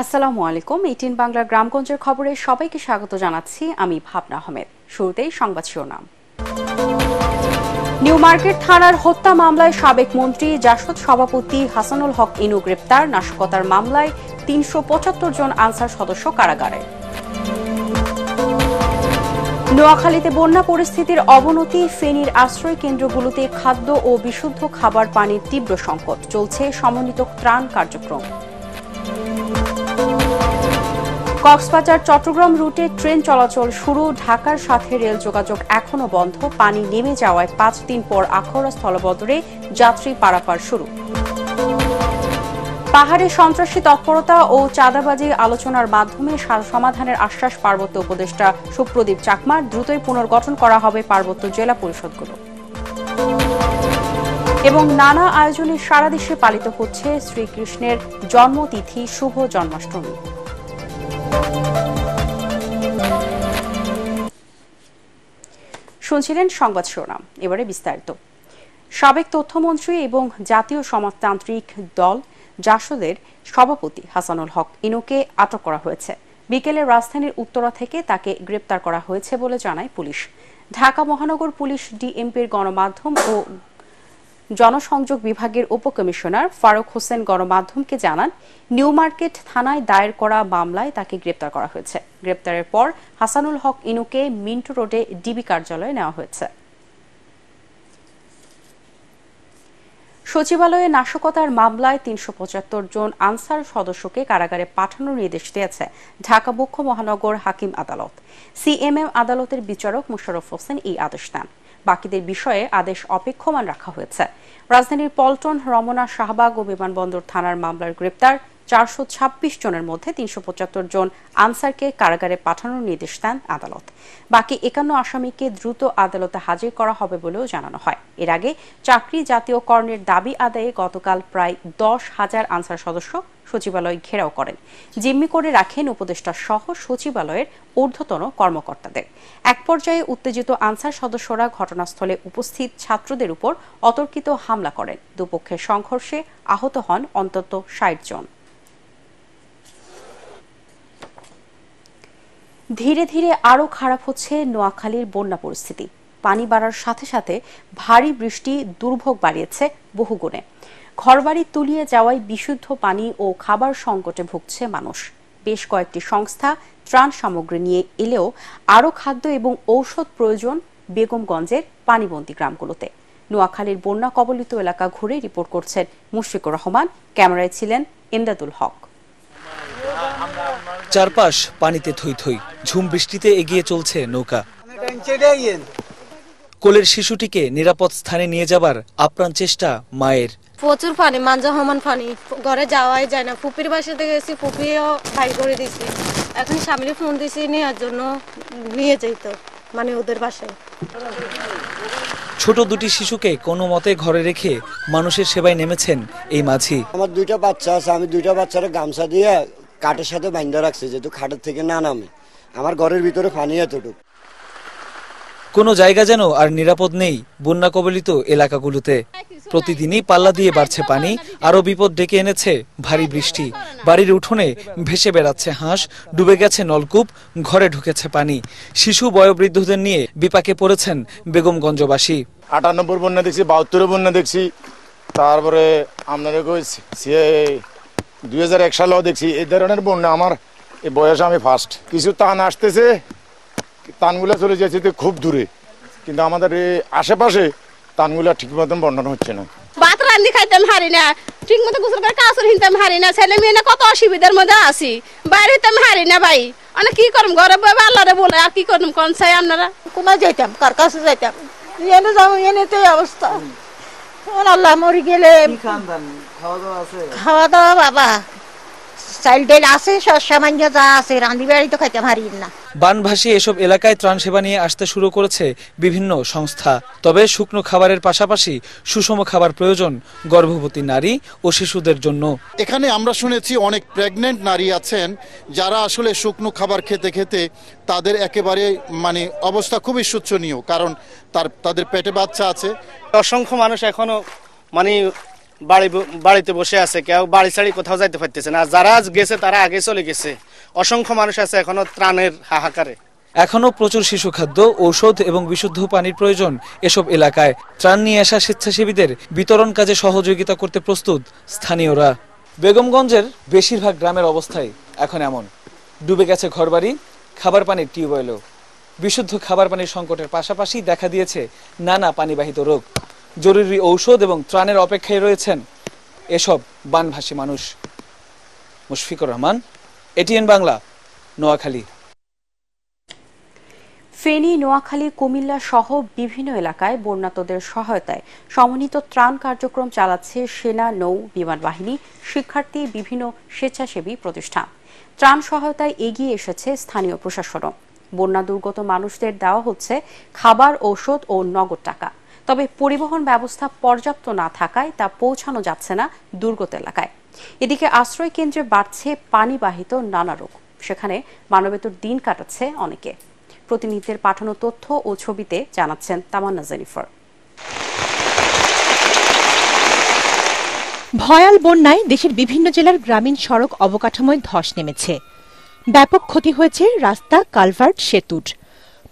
আসসালামু আলাইকুম এইটিন বাংলা গ্রামগঞ্জের খবরে সবাইকে স্বাগত জানাচ্ছি আমি ভাবনা আহমেদ শুরুতেই সংবাদ শিরোনাম নিউ মার্কেট থানার হত্যা মামলায় সাবেক মন্ত্রী জাসদ সভাপতি হাসানুল হক ইনু গ্রেপ্তার নাশকতার মামলায় তিনশো জন আনসার সদস্য কারাগারে নোয়াখালীতে বন্যা পরিস্থিতির অবনতি ফেনীর আশ্রয় কেন্দ্রগুলোতে খাদ্য ও বিশুদ্ধ খাবার পানির তীব্র সংকট চলছে সমন্বিত ত্রাণ কার্যক্রম কক্সবাজার চট্টগ্রাম রুটে ট্রেন চলাচল শুরু ঢাকার সাথে রেল যোগাযোগ এখনও বন্ধ পানি নেমে যাওয়ায় পাঁচ দিন পর আখড়া স্থলবদরে যাত্রী পারাপার শুরু পাহাড়ে সন্ত্রাসী তৎপরতা ও চাঁদাবাজি আলোচনার মাধ্যমে সমাধানের আশ্বাস পার্বত্য উপদেষ্টা সুপ্রদীপ চাকমার দ্রুতই পুনর্গঠন করা হবে পার্বত্য জেলা পরিষদগুলো এবং নানা আয়োজনে সারা দেশে পালিত হচ্ছে শ্রীকৃষ্ণের জন্মতিথি শুভ জন্মাষ্টমী শুনছিলেন সংবাদ শিরোনাম এবারে বিস্তারিত সাবেক তথ্যমন্ত্রী এবং জাতীয় সমাজতান্ত্রিক দল জাসদের সভাপতি হাসানুল হক ইনুকে আটক করা হয়েছে বিকেলে রাজধানীর উত্তরা থেকে তাকে গ্রেপ্তার করা হয়েছে বলে জানায় পুলিশ ঢাকা মহানগর পুলিশ ডিএমপির গণমাধ্যম ও জনসংযোগ বিভাগের উপকমিশনার ফারুক হোসেন গণমাধ্যমকে জানান নিউ মার্কেট থানায় দায়ের করা মামলায় তাকে গ্রেপ্তার করা হয়েছে গ্রেপ্তারের পর হাসানুল হক ইনুকে মিন্টু রোডে ডিবি কার্যালয়ে নেওয়া হয়েছে সচিবালয়ে নাশকতার মামলায় তিনশো পঁচাত্তর জন আনসার সদস্যকে কারাগারে পাঠানোর নির্দেশ দিয়েছে ঢাকা মুখ্য মহানগর হাকিম আদালত সিএমএম আদালতের বিচারক মুশারফ হোসেন এই আদেশ দেন বাকিদের বিষয়ে আদেশ অপেক্ষমান রাখা হয়েছে রাজধানীর পল্টন রমনা শাহবাগ ও বিমানবন্দর থানার মামলার গ্রেপ্তার চারশো ছাব্বিশ জনের মধ্যে তিনশো পঁচাত্তর জন আনসারকে কারাগারে পাঠানোর নির্দেশ দেন আদালত বাকি একান্ন আসামিকে দ্রুত আদালতে হাজির করা হবে বলেও জানানো হয় এর আগে চাকরি জাতীয় কর্ণের দাবি আদায়ে গতকাল প্রায় দশ হাজার আনসার সদস্য সচিবালয় ঘেরাও করেন জিম্মি করে রাখেন উপদেষ্টা সহ সচিবালয়ের ঊর্ধ্বতন কর্মকর্তাদের এক পর্যায়ে উত্তেজিত আনসার সদস্যরা ঘটনাস্থলে উপস্থিত ছাত্রদের উপর অতর্কিত হামলা করেন দুপক্ষের সংঘর্ষে আহত হন অন্তত ষাট জন ধীরে ধীরে আরও খারাপ হচ্ছে নোয়াখালীর বন্যা পরিস্থিতি পানি বাড়ার সাথে সাথে ভারী বৃষ্টি দুর্ভোগ বাড়িয়েছে বহুগুণে ঘরবাড়ি তুলিয়ে যাওয়ায় বিশুদ্ধ পানি ও খাবার সংকটে ভুগছে মানুষ বেশ কয়েকটি সংস্থা ত্রাণ সামগ্রী নিয়ে এলেও আরও খাদ্য এবং ঔষধ প্রয়োজন বেগমগঞ্জের পানিবন্দী গ্রামগুলোতে নোয়াখালীর বন্যা কবলিত এলাকা ঘুরে রিপোর্ট করছেন মুশফিকুর রহমান ক্যামেরায় ছিলেন ইন্দাদুল হক চারপাশ পানিতে থই থই ঝুম বৃষ্টিতে এগিয়ে চলছে নৌকা কোলের শিশুটিকে নিরাপদ স্থানে নিয়ে যাবার আপ্রাণ চেষ্টা মায়ের প্রচুর পানি মানজা সমান পানি ঘরে যাওয়াই যায় না পুপির বাসাতে গেছি পুপিও ভাই করে দিছি এখন সামনে ফোন দিছি নেওয়ার জন্য নিয়ে যেত মানে ওদের বাসায় ছোট দুটি শিশুকে কোনো মতে ঘরে রেখে মানুষের সেবায় নেমেছেন এই মাঝি আমার দুইটা বাচ্চা আছে আমি দুইটা বাচ্চারা গামছা দিয়ে কাঠের সাথে বাইন্ধা রাখছি যেহেতু খাটের থেকে না নামি আমার ঘরের ভিতরে পানি এতটুকু কোনো জায়গা যেন আর নিরাপদ নেই বন্যা কবলিত এলাকাগুলোতে প্রতিদিনই পাল্লা দিয়ে বাড়ছে পানি আরও বিপদ ডেকে এনেছে ভারী বৃষ্টি বাড়ির উঠোনে ভেসে বেড়াচ্ছে হাঁস ডুবে গেছে নলকূপ ঘরে ঢুকেছে পানি শিশু বয়োবৃদ্ধদের নিয়ে বিপাকে পড়েছেন বেগমগঞ্জবাসী আটানব্বই বন্যা দেখছি বাহাত্তরের বন্যা দেখছি তারপরে আপনারা দুই হাজার এক সালেও দেখছি এই ধরনের বন্যা আমার এই বয়স আমি ফার্স্ট কিছু তান আসতেছে তানগুলা চলে যাচ্ছে খুব দূরে কিন্তু আমাদের এই আশেপাশে তানগুলা ঠিক মতন বন্টন হচ্ছে না ভাত রান্ধি খাইতাম হারি না ঠিক মতো গোসল করে কাঁচর হিনতাম হারি না ছেলে মেয়ে না কত অসুবিধার মধ্যে আছি বাইরে হিনতাম হারি না ভাই মানে কি করম ঘরে বইবে আল্লাহরে বলে আর কি করম কোন চাই আপনারা কোনা যাইতাম কার কাছে যাইতাম এনে যাও যাবো এনেতে অবস্থা আল্লাহ মরি গেলে খাওয়া দাওয়া বাবা চাইল ডাইল আছে সামান্য যা আছে রাঁধি বাড়ি তো খাইতে পারি না বানভাসী এসব এলাকায় ত্রাণ সেবা নিয়ে আসতে শুরু করেছে বিভিন্ন সংস্থা তবে শুকনো খাবারের পাশাপাশি সুষম খাবার প্রয়োজন গর্ভবতী নারী ও শিশুদের জন্য এখানে আমরা শুনেছি অনেক প্রেগনেন্ট নারী আছেন যারা আসলে শুকনো খাবার খেতে খেতে তাদের একেবারে মানে অবস্থা খুবই শোচনীয় কারণ তার তাদের পেটে বাচ্চা আছে অসংখ্য মানুষ এখনো মানে বাড়ি বাড়িতে বসে আছে কেউ বাড়ি ছাড়ি কোথাও যাইতে পারতেছে না যারা আজ গেছে তারা আগে চলে গেছে অসংখ্য মানুষ আছে এখনো ত্রাণের হাহাকারে এখনও প্রচুর শিশু খাদ্য ঔষধ এবং বিশুদ্ধ পানির প্রয়োজন এসব এলাকায় ত্রাণ নিয়ে আসা স্বেচ্ছাসেবীদের বিতরণ কাজে সহযোগিতা করতে প্রস্তুত স্থানীয়রা বেগমগঞ্জের বেশিরভাগ গ্রামের অবস্থাই এখন এমন ডুবে গেছে ঘরবাড়ি খাবার পানির টিউবওয়েলও বিশুদ্ধ খাবার পানির সংকটের পাশাপাশি দেখা দিয়েছে নানা পানিবাহিত রোগ জরুরি ঔষধ এবং ত্রাণের অপেক্ষায় রয়েছেন এসব বানভাসী মানুষ মুশফিকুর রহমান এটিএন বাংলা নোয়াখালী ফেনী নোয়াখালী কুমিল্লা সহ বিভিন্ন এলাকায় বন্যাতদের সহায়তায় সমন্বিত ত্রাণ কার্যক্রম চালাচ্ছে সেনা নৌ বিমান বাহিনী শিক্ষার্থী বিভিন্ন স্বেচ্ছাসেবী প্রতিষ্ঠান ত্রাণ সহায়তায় এগিয়ে এসেছে স্থানীয় প্রশাসনও বন্যা দুর্গত মানুষদের দেওয়া হচ্ছে খাবার ঔষধ ও নগদ টাকা তবে পরিবহন ব্যবস্থা পর্যাপ্ত না থাকায় তা পৌঁছানো যাচ্ছে না দুর্গত এলাকায় এদিকে আশ্রয় কেন্দ্রে বাড়ছে পানিবাহিত নানা রোগ সেখানে মানবেতর দিন কাটাচ্ছে অনেকে প্রতিনিধিদের পাঠানো তথ্য ও ছবিতে জানাচ্ছেন তামান্না জেনিফার ভয়াল বন্যায় দেশের বিভিন্ন জেলার গ্রামীণ সড়ক অবকাঠামোয় ধস নেমেছে ব্যাপক ক্ষতি হয়েছে রাস্তা কালভার্ট সেতুর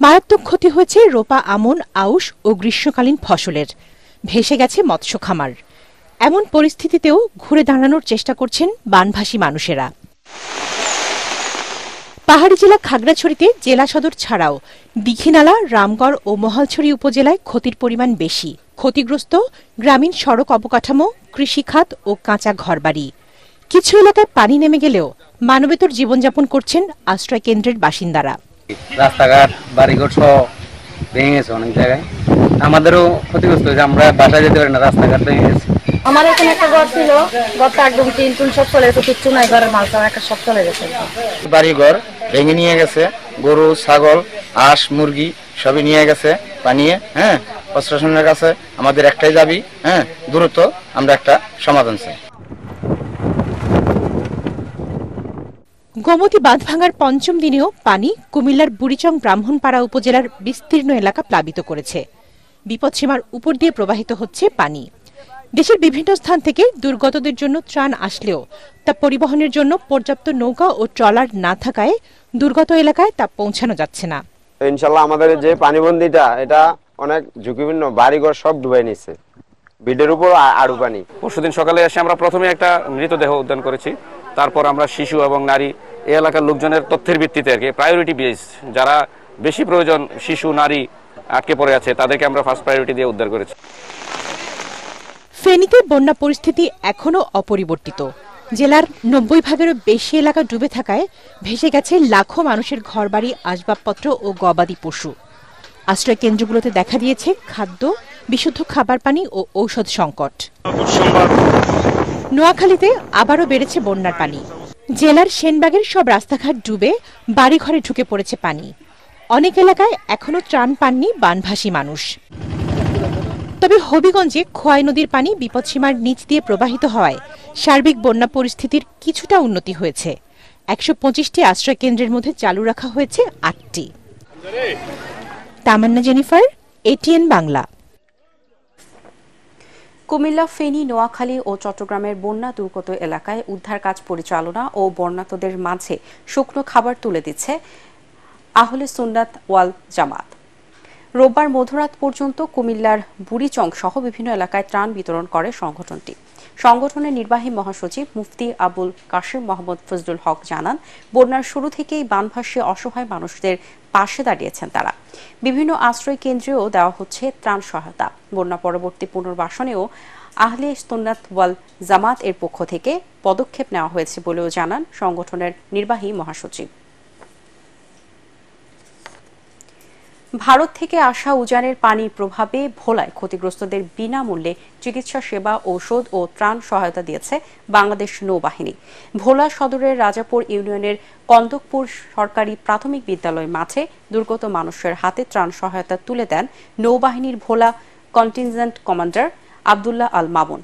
মারাত্মক ক্ষতি হয়েছে রোপা আমন আউশ ও গ্রীষ্মকালীন ফসলের ভেসে গেছে মৎস্য খামার এমন পরিস্থিতিতেও ঘুরে দাঁড়ানোর চেষ্টা করছেন বানভাসী মানুষেরা পাহাড়ি জেলা খাগড়াছড়িতে জেলা সদর ছাড়াও দীঘিনালা রামগড় ও মহালছড়ি উপজেলায় ক্ষতির পরিমাণ বেশি ক্ষতিগ্রস্ত গ্রামীণ সড়ক অবকাঠামো কৃষিখাত ও কাঁচা ঘরবাড়ি কিছু এলাকায় পানি নেমে গেলেও মানবেতর জীবনযাপন করছেন আশ্রয় কেন্দ্রের বাসিন্দারা রাস্তাঘাট বাড়িঘর সহ ভেঙে গেছে অনেক জায়গায় আমাদেরও ক্ষতিগ্রস্ত হয়েছে আমরা বাসায় যেতে পারি না রাস্তাঘাট ভেঙে গেছে আমার এখানে একটা ঘর ছিল ঘরটা একদম তিন টুন সব চলে গেছে কিচ্ছু নাই ঘরের মাল একটা সব চলে গেছে বাড়িঘর ভেঙে নিয়ে গেছে গরু ছাগল হাঁস মুরগি সবই নিয়ে গেছে পানিয়ে হ্যাঁ প্রশাসনের কাছে আমাদের একটাই দাবি হ্যাঁ দ্রুত আমরা একটা সমাধান চাই গোমতী বাঁধ ভাঙার পঞ্চম দিনেও পানি কুমিল্লার বুড়িচং ব্রাহ্মণপাড়া উপজেলার বিস্তীর্ণ এলাকা প্লাবিত করেছে বিপদসীমার উপর দিয়ে প্রবাহিত হচ্ছে পানি দেশের বিভিন্ন স্থান থেকে দুর্গতদের জন্য ত্রাণ আসলেও তা পরিবহনের জন্য পর্যাপ্ত নৌকা ও ট্রলার না থাকায় দুর্গত এলাকায় তা পৌঁছানো যাচ্ছে না ইনশাল্লাহ আমাদের যে পানিবন্দিটা এটা অনেক ঝুঁকিপূর্ণ বাড়িঘর সব ডুবাই নিচ্ছে বিলের উপর আরো পানি পরশুদিন সকালে এসে আমরা প্রথমে একটা মৃতদেহ উদ্যান করেছি তারপর আমরা শিশু এবং নারী এই এলাকার লোকজনের তথ্যের ভিত্তিতে আর কি প্রায়োরিটি বেস যারা বেশি প্রয়োজন শিশু নারী আটকে পড়ে আছে তাদেরকে আমরা ফার্স্ট প্রায়োরিটি দিয়ে উদ্ধার করেছি ফেনীতে বন্যা পরিস্থিতি এখনও অপরিবর্তিত জেলার নব্বই ভাগেরও বেশি এলাকা ডুবে থাকায় ভেসে গেছে লাখো মানুষের ঘরবাড়ি আসবাবপত্র ও গবাদি পশু আশ্রয় কেন্দ্রগুলোতে দেখা দিয়েছে খাদ্য বিশুদ্ধ খাবার পানি ও ঔষধ সংকট নোয়াখালীতে আবারও বেড়েছে বন্যার পানি জেলার সেনবাগের সব রাস্তাঘাট ডুবে বাড়িঘরে ঢুকে পড়েছে পানি অনেক এলাকায় এখনও ত্রাণ পাননি বানভাসী মানুষ তবে হবিগঞ্জে খোয়াই নদীর পানি বিপদসীমার নিচ দিয়ে প্রবাহিত হওয়ায় সার্বিক বন্যা পরিস্থিতির কিছুটা উন্নতি হয়েছে একশো পঁচিশটি আশ্রয়কেন্দ্রের মধ্যে চালু রাখা হয়েছে আটটি তামান্না জেনিফার এটিএন বাংলা কুমিল্লা ফেনী নোয়াখালী ও চট্টগ্রামের বন্যা দুর্গত এলাকায় উদ্ধার কাজ পরিচালনা ও বন্যাতদের মাঝে শুকনো খাবার তুলে দিচ্ছে আহলে সুন্নাত ওয়াল জামাত রোববার মধ্যরাত পর্যন্ত কুমিল্লার বুড়িচং সহ বিভিন্ন এলাকায় ত্রাণ বিতরণ করে সংগঠনটি সংগঠনের নির্বাহী মহাসচিব মুফতি আবুল কাশিম মোহাম্মদ ফজলুল হক জানান বন্যার শুরু থেকেই বানভাসী অসহায় মানুষদের পাশে দাঁড়িয়েছেন তারা বিভিন্ন আশ্রয় কেন্দ্রেও দেওয়া হচ্ছে ত্রাণ সহায়তা বন্যা পরবর্তী পুনর্বাসনেও আহলে সুন্নাত ওয়াল জামাত এর পক্ষ থেকে পদক্ষেপ নেওয়া হয়েছে বলেও জানান সংগঠনের নির্বাহী মহাসচিব ভারত থেকে আসা উজানের পানির প্রভাবে ভোলায় ক্ষতিগ্রস্তদের বিনামূল্যে চিকিৎসা সেবা ঔষধ ও ত্রাণ সহায়তা দিয়েছে বাংলাদেশ নৌবাহিনী ভোলা সদরের রাজাপুর ইউনিয়নের কন্দকপুর সরকারি প্রাথমিক বিদ্যালয় মাঠে দুর্গত মানুষের হাতে ত্রাণ সহায়তা তুলে দেন নৌবাহিনীর ভোলা কন্টিনজেন্ট কমান্ডার আবদুল্লাহ আল মামুন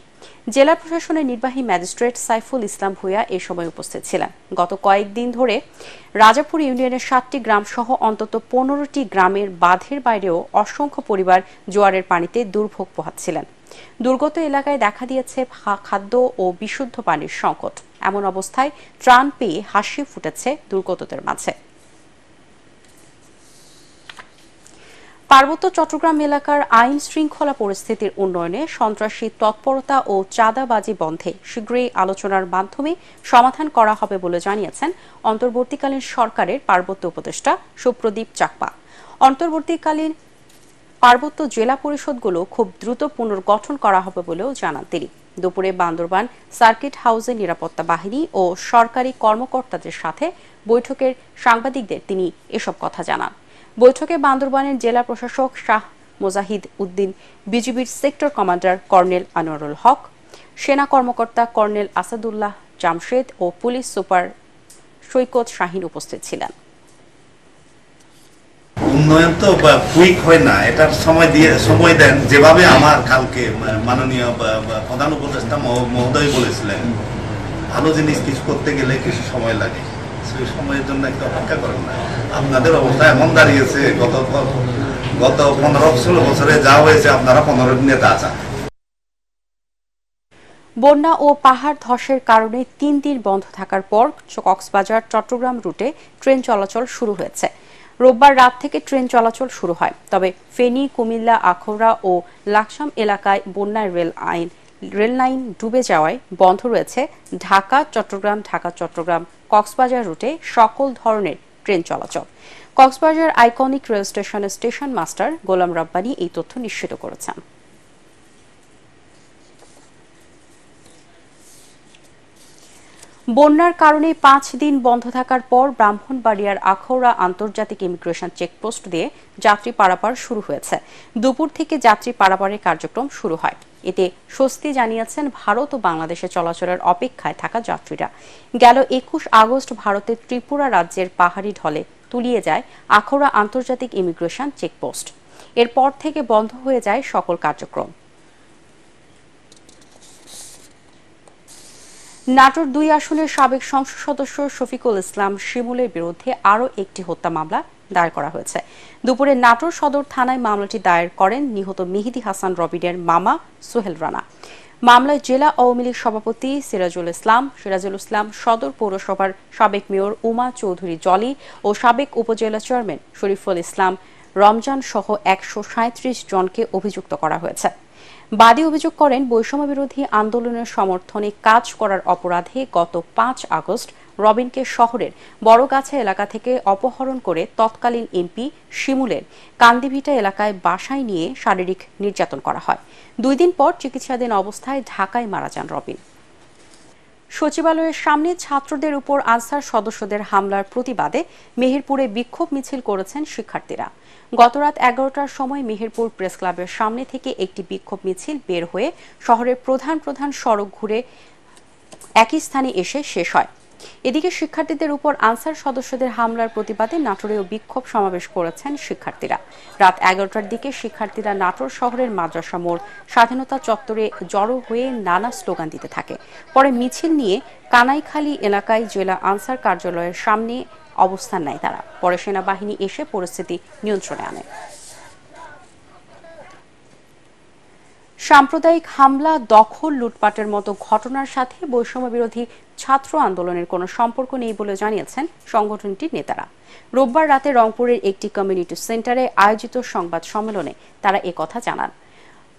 জেলা প্রশাসনের নির্বাহী ম্যাজিস্ট্রেট সাইফুল ইসলাম ভূয়া এ সময় উপস্থিত ছিলেন গত কয়েকদিন ধরে রাজাপুর ইউনিয়নের সাতটি গ্রাম সহ অন্তত পনেরোটি গ্রামের বাঁধের বাইরেও অসংখ্য পরিবার জোয়ারের পানিতে দুর্ভোগ পোহাচ্ছিলেন দুর্গত এলাকায় দেখা দিয়েছে খাদ্য ও বিশুদ্ধ পানির সংকট এমন অবস্থায় ত্রাণ পেয়ে হাসি ফুটেছে দুর্গতদের মাঝে পার্বত্য চট্টগ্রাম এলাকার আইন শৃঙ্খলা পরিস্থিতির উন্নয়নে সন্ত্রাসী তৎপরতা ও চাঁদাবাজি বন্ধে শীঘ্রই আলোচনার মাধ্যমে সমাধান করা হবে বলে জানিয়েছেন অন্তর্বর্তীকালীন সরকারের পার্বত্য উপদেষ্টা সুপ্রদীপ চাকপা অন্তর্বর্তীকালীন পার্বত্য জেলা পরিষদগুলো খুব দ্রুত পুনর্গঠন করা হবে বলেও জানান তিনি দুপুরে বান্দরবান সার্কিট হাউসে নিরাপত্তা বাহিনী ও সরকারি কর্মকর্তাদের সাথে বৈঠকের সাংবাদিকদের তিনি এসব কথা জানান বৈঠকে বান্দরবানের জেলা প্রশাসক শাহ মোজাহিদ উদ্দিন বিজিবির sector commander colonel Anwarul Haque সেনা কর্মকর্তা কর্নেল আসাদুল্লাহ জামশেদ ও পুলিশ সুপার সৈকত শাহিন উপস্থিত ছিলেন উন্নয়ন তো কুইক হয় না এটার সময় দিয়ে সময় দেন যেভাবে আমার কালকে মাননীয় প্রধান উপদেষ্টা মহোদয় বলেছিলেন ভালো জিনিস কিছু করতে গেলে কিছু সময় লাগে সময়ের জন্য একটু অপেক্ষা করেন না আপনাদের অবস্থা এমন দাঁড়িয়েছে গত গত পনেরো ষোলো বছরে যা হয়েছে আপনারা পনেরো দিনে তা চান বন্যা ও পাহাড় ধসের কারণে তিন দিন বন্ধ থাকার পর কক্সবাজার চট্টগ্রাম রুটে ট্রেন চলাচল শুরু হয়েছে রোববার রাত থেকে ট্রেন চলাচল শুরু হয় তবে ফেনী কুমিল্লা আখড়া ও লাকসাম এলাকায় বন্যায় রেল আইন রেল লাইন ডুবে যাওয়ায় বন্ধ রয়েছে ঢাকা চট্টগ্রাম ঢাকা চট্টগ্রাম কক্সবাজার রুটে সকল ধরনের ট্রেন চলাচল কক্সবাজার আইকনিক রেল স্টেশনের স্টেশন মাস্টার গোলাম রব্বানি এই তথ্য নিশ্চিত করেছেন বন্যার কারণে পাঁচ দিন বন্ধ থাকার পর ব্রাহ্মণবাড়িয়ার আখৌড়া আন্তর্জাতিক ইমিগ্রেশন চেকপোস্ট দিয়ে যাত্রী পারাপার শুরু হয়েছে দুপুর থেকে যাত্রী পারাপারের কার্যক্রম শুরু হয় এতে স্বস্তি জানিয়েছেন ভারত ও বাংলাদেশে চলাচলের অপেক্ষায় থাকা যাত্রীরা গেল একুশ আগস্ট ভারতের ত্রিপুরা রাজ্যের পাহাড়ি ঢলে তুলিয়ে যায় আখৌড়া আন্তর্জাতিক ইমিগ্রেশন চেকপোস্ট এরপর থেকে বন্ধ হয়ে যায় সকল কার্যক্রম নাটোর দুই আসনের সাবেক সংসদ সদস্য শফিকুল ইসলাম শিমুলের বিরুদ্ধে আরও একটি হত্যা মামলা দায়ের করা হয়েছে দুপুরে নাটোর সদর থানায় মামলাটি দায়ের করেন নিহত মেহিদি হাসান রবিনের মামা সোহেল রানা মামলায় জেলা আওয়ামী লীগ সভাপতি সিরাজুল ইসলাম সিরাজুল ইসলাম সদর পৌরসভার সাবেক মেয়র উমা চৌধুরী জলি ও সাবেক উপজেলা চেয়ারম্যান শরীফুল ইসলাম রমজান সহ একশো জনকে অভিযুক্ত করা হয়েছে বাদী অভিযোগ করেন বৈষম্যবিরোধী আন্দোলনের সমর্থনে কাজ করার অপরাধে গত পাঁচ আগস্ট রবিনকে শহরের বড়গাছা এলাকা থেকে অপহরণ করে তৎকালীন এমপি শিমুলের কান্দিভিটা এলাকায় বাসায় নিয়ে শারীরিক নির্যাতন করা হয় দুই দিন পর চিকিৎসাধীন অবস্থায় ঢাকায় মারা যান রবিন সচিবালয়ের সামনে ছাত্রদের উপর আনসার সদস্যদের হামলার প্রতিবাদে মেহেরপুরে বিক্ষোভ মিছিল করেছেন শিক্ষার্থীরা গতরাত এগারোটার সময় মেহেরপুর প্রেস ক্লাবের সামনে থেকে একটি বিক্ষোভ মিছিল বের হয়ে শহরের প্রধান প্রধান সড়ক ঘুরে একই স্থানে এসে শেষ হয় এদিকে শিক্ষার্থীদের উপর আনসার সদস্যদের হামলার প্রতিবাদে নাটোরেও বিক্ষোভ সমাবেশ করেছেন শিক্ষার্থীরা রাত এগারোটার দিকে শিক্ষার্থীরা নাটোর শহরের মাদ্রাসা মোড় স্বাধীনতা চত্বরে জড়ো হয়ে নানা স্লোগান দিতে থাকে পরে মিছিল নিয়ে কানাইখালী এলাকায় জেলা আনসার কার্যালয়ের সামনে অবস্থান নেয় তারা পরে সেনাবাহিনী এসে পরিস্থিতি নিয়ন্ত্রণে আনে সাম্প্রদায়িক হামলা দখল লুটপাটের মতো ঘটনার সাথে বৈষম্য বিরোধী ছাত্র আন্দোলনের কোনো সম্পর্ক নেই বলে জানিয়েছেন সংগঠনটির নেতারা রোববার রাতে রংপুরের একটি কমিউনিটি সেন্টারে আয়োজিত সংবাদ সম্মেলনে তারা কথা জানান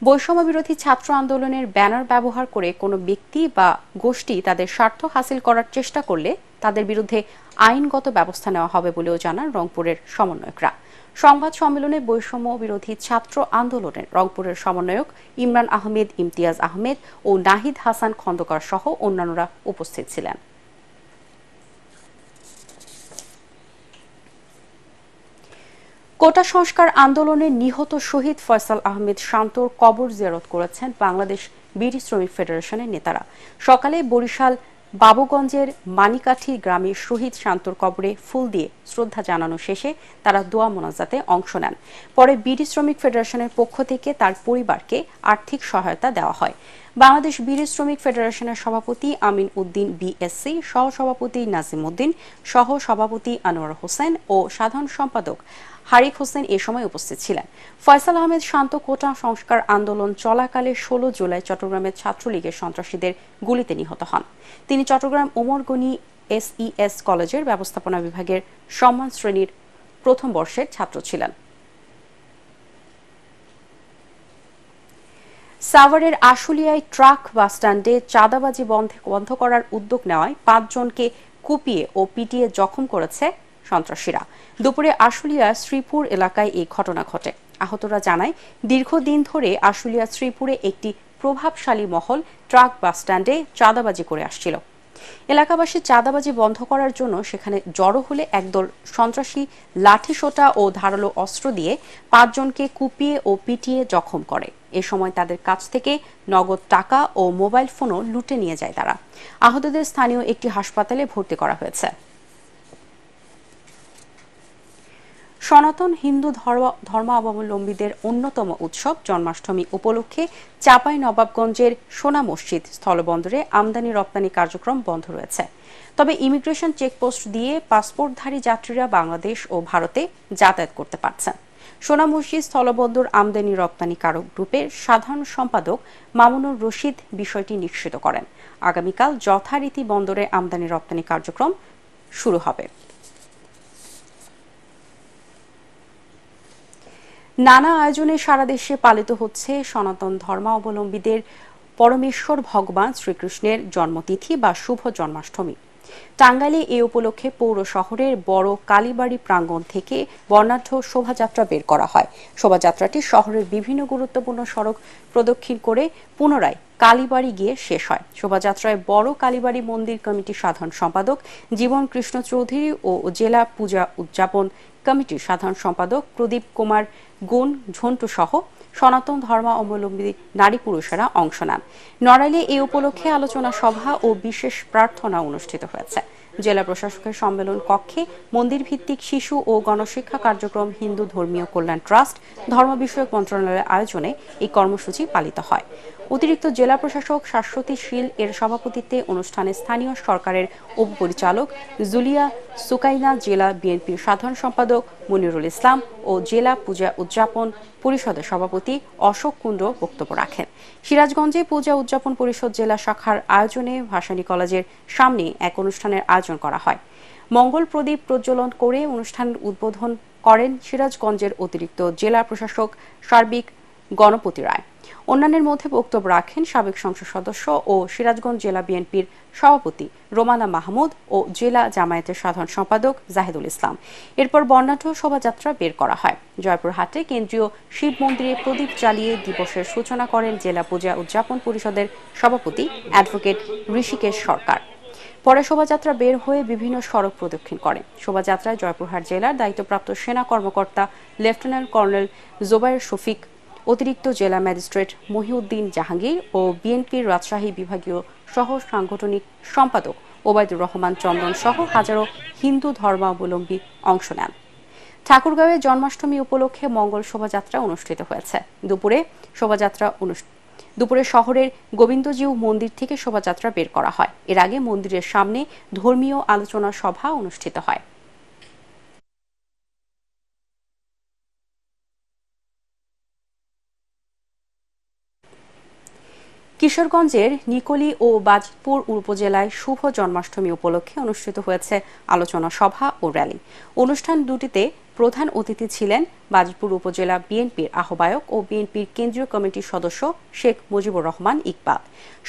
বৈষম্য বিরোধী ছাত্র আন্দোলনের ব্যানার ব্যবহার করে কোনো ব্যক্তি বা গোষ্ঠী তাদের স্বার্থ হাসিল করার চেষ্টা করলে তাদের বিরুদ্ধে আইনগত ব্যবস্থা নেওয়া হবে বলেও জানান রংপুরের সমন্বয়করা সংবাদ সম্মেলনে বৈষম্য বিরোধী ছাত্র আন্দোলনের রংপুরের সমন্বয়ক ইমরান আহমেদ ইমতিয়াজ আহমেদ ও নাহিদ হাসান খন্দকার সহ অন্যান্যরা উপস্থিত ছিলেন কোটা সংস্কার আন্দোলনে নিহত শহীদ ফয়সাল আহমেদ শান্তর কবর জেরত করেছেন বাংলাদেশ বিড়ি শ্রমিক ফেডারেশনের নেতারা সকালে বরিশাল বাবুগঞ্জের মানিকাঠি গ্রামে শহীদ শান্তর কবরে ফুল দিয়ে শ্রদ্ধা জানানো শেষে তারা দোয়া মোনাজাতে অংশ নেন পরে বিডি শ্রমিক ফেডারেশনের পক্ষ থেকে তার পরিবারকে আর্থিক সহায়তা দেওয়া হয় বাংলাদেশ বীর শ্রমিক ফেডারেশনের সভাপতি আমিন উদ্দিন বিএসসি সহসভাপতি নাজিম উদ্দিন সহ সভাপতি আনোয়ার হোসেন ও সাধারণ সম্পাদক হারিক হোসেন এ সময় উপস্থিত ছিলেন ফয়সাল আহমেদ শান্ত কোটা সংস্কার আন্দোলন চলাকালে ষোলো জুলাই চট্টগ্রামের ছাত্রলীগের সন্ত্রাসীদের গুলিতে নিহত হন তিনি চট্টগ্রাম ওমরগনি এসইএস কলেজের ব্যবস্থাপনা বিভাগের সম্মান শ্রেণীর প্রথম বর্ষের ছাত্র ছিলেন সাভারের আশুলিয়ায় ট্রাক বাসস্ট্যান্ডে চাঁদাবাজি বন্ধ বন্ধ করার উদ্যোগ নেওয়ায় পাঁচজনকে কুপিয়ে ও পিটিয়ে জখম করেছে সন্ত্রাসীরা দুপুরে আশুলিয়া শ্রীপুর এলাকায় এই ঘটনা ঘটে আহতরা জানায় দীর্ঘদিন ধরে আশুলিয়া শ্রীপুরে একটি প্রভাবশালী মহল ট্রাক বাসস্ট্যান্ডে চাঁদাবাজি করে আসছিল এলাকাবাসী চাঁদাবাজি বন্ধ করার জন্য সেখানে জড়ো হলে একদল সন্ত্রাসী সোটা ও ধারালো অস্ত্র দিয়ে পাঁচজনকে কুপিয়ে ও পিটিয়ে জখম করে এ সময় তাদের কাছ থেকে নগদ টাকা ও মোবাইল ফোনও লুটে নিয়ে যায় তারা আহতদের স্থানীয় একটি হাসপাতালে ভর্তি করা হয়েছে সনাতন হিন্দু ধর্ম ধর্মাবলম্বীদের অন্যতম উৎসব জন্মাষ্টমী উপলক্ষে চাপাই নবাবগঞ্জের সোনা মসজিদ স্থলবন্দরে আমদানি রপ্তানি কার্যক্রম বন্ধ রয়েছে তবে ইমিগ্রেশন চেকপোস্ট দিয়ে পাসপোর্টধারী যাত্রীরা বাংলাদেশ ও ভারতে যাতায়াত করতে পারছেন সোনা মসজিদ স্থলবন্দর আমদানি রপ্তানি কারক গ্রুপের সাধারণ সম্পাদক মামুনুর রশিদ বিষয়টি নিশ্চিত করেন আগামীকাল যথারীতি বন্দরে আমদানি রপ্তানি কার্যক্রম শুরু হবে নানা আয়োজনে সারা দেশে পালিত হচ্ছে সনাতন ধর্মাবলম্বীদের পরমেশ্বর ভগবান শ্রীকৃষ্ণের জন্মতিথি বা শুভ জন্মাষ্টমী টাঙ্গাইলে এ উপলক্ষে পৌর শহরের বড় কালীবাড়ি প্রাঙ্গণ থেকে বর্ণাঢ্য শোভাযাত্রা বের করা হয় শোভাযাত্রাটি শহরের বিভিন্ন গুরুত্বপূর্ণ সড়ক প্রদক্ষিণ করে পুনরায় কালীবাড়ি গিয়ে শেষ হয় শোভাযাত্রায় বড় কালীবাড়ি মন্দির কমিটির সাধারণ সম্পাদক জীবন কৃষ্ণ চৌধুরী ও জেলা পূজা উদযাপন কমিটির সাধারণ সম্পাদক প্রদীপ কুমার গুণ ঝন্টু সহ সনাতন ধর্মাবলম্বী নারী পুরুষেরা অংশ নেন নড়াইলে এ উপলক্ষে আলোচনা সভা ও বিশেষ প্রার্থনা অনুষ্ঠিত হয়েছে জেলা প্রশাসকের সম্মেলন কক্ষে মন্দির ভিত্তিক শিশু ও গণশিক্ষা কার্যক্রম হিন্দু ধর্মীয় কল্যাণ ট্রাস্ট ধর্ম বিষয়ক মন্ত্রণালয়ের আয়োজনে এই কর্মসূচি পালিত হয় অতিরিক্ত জেলা প্রশাসক শাশ্বতী শীল এর সভাপতিত্বে অনুষ্ঠানে স্থানীয় সরকারের উপপরিচালক জুলিয়া সুকাইনা জেলা বিএনপির সাধারণ সম্পাদক মনিরুল ইসলাম ও জেলা পূজা উদযাপন পরিষদের সভাপতি অশোক কুণ্ড বক্তব্য রাখেন সিরাজগঞ্জে পূজা উদযাপন পরিষদ জেলা শাখার আয়োজনে ভাসানী কলেজের সামনে এক অনুষ্ঠানের আয়োজন করা হয় মঙ্গল প্রদীপ প্রজ্বলন করে অনুষ্ঠানের উদ্বোধন করেন সিরাজগঞ্জের অতিরিক্ত জেলা প্রশাসক সার্বিক গণপতি রায় অন্যান্যের মধ্যে বক্তব্য রাখেন সাবেক সংসদ সদস্য ও সিরাজগঞ্জ জেলা বিএনপির সভাপতি রোমানা মাহমুদ ও জেলা জামায়াতের সাধারণ সম্পাদক জাহেদুল ইসলাম এরপর বর্ণাঢ্য শোভাযাত্রা বের করা হয় জয়পুরহাটে কেন্দ্রীয় শিব মন্দিরে প্রদীপ জ্বালিয়ে দিবসের সূচনা করেন জেলা পূজা উদযাপন পরিষদের সভাপতি অ্যাডভোকেট ঋষিকেশ সরকার পরে শোভাযাত্রা বের হয়ে বিভিন্ন সড়ক প্রদক্ষিণ করে শোভাযাত্রায় জয়পুরহাট জেলার দায়িত্বপ্রাপ্ত সেনা কর্মকর্তা লেফটেন্যান্ট কর্নেল জোবায়ের শফিক অতিরিক্ত জেলা ম্যাজিস্ট্রেট মহিউদ্দিন জাহাঙ্গীর ও বিএনপির রাজশাহী বিভাগীয় সহ সাংগঠনিক সম্পাদক ওবায়দুর রহমান চন্দন সহ হাজারো হিন্দু ধর্মাবলম্বী অংশ নেন ঠাকুরগাঁওয়ে জন্মাষ্টমী উপলক্ষে মঙ্গল শোভাযাত্রা অনুষ্ঠিত হয়েছে দুপুরে শোভাযাত্রা দুপুরে শহরের গোবিন্দজিউ মন্দির থেকে শোভাযাত্রা বের করা হয় এর আগে মন্দিরের সামনে ধর্মীয় আলোচনা সভা অনুষ্ঠিত হয় কিশোরগঞ্জের নিকলি ও বাজপুর উপজেলায় শুভ জন্মাষ্টমী উপলক্ষে অনুষ্ঠিত হয়েছে আলোচনা সভা ও র্যালি অনুষ্ঠান দুটিতে প্রধান অতিথি ছিলেন বাজপুর উপজেলা বিএনপির আহ্বায়ক ও বিএনপির কেন্দ্রীয় কমিটির সদস্য শেখ মুজিবুর রহমান ইকবাল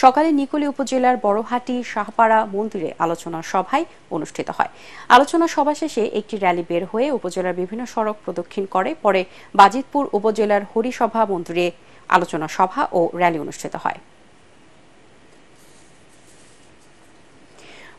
সকালে নিকলি উপজেলার বড়হাটি শাহপাড়া মন্দিরে আলোচনা সভায় অনুষ্ঠিত হয় আলোচনা সভা শেষে একটি র্যালি বের হয়ে উপজেলার বিভিন্ন সড়ক প্রদক্ষিণ করে পরে বাজিতপুর উপজেলার হরিসভা মন্দিরে আলোচনা সভা ও র্যালি অনুষ্ঠিত হয়